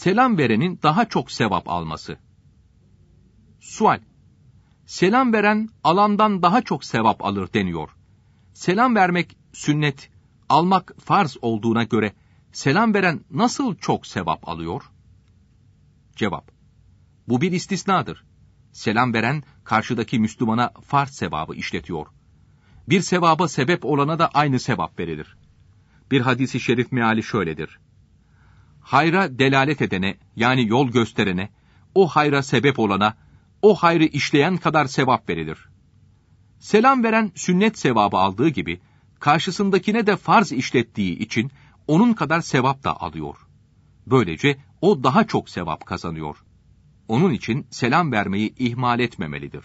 selam verenin daha çok sevap alması. Sual Selam veren alandan daha çok sevap alır deniyor. Selam vermek sünnet, almak farz olduğuna göre selam veren nasıl çok sevap alıyor? Cevap Bu bir istisnadır. Selam veren karşıdaki Müslümana farz sevabı işletiyor. Bir sevaba sebep olana da aynı sevap verilir. Bir hadisi şerif meali şöyledir hayra delalet edene yani yol gösterene, o hayra sebep olana, o hayrı işleyen kadar sevap verilir. Selam veren sünnet sevabı aldığı gibi, karşısındakine de farz işlettiği için onun kadar sevap da alıyor. Böylece o daha çok sevap kazanıyor. Onun için selam vermeyi ihmal etmemelidir.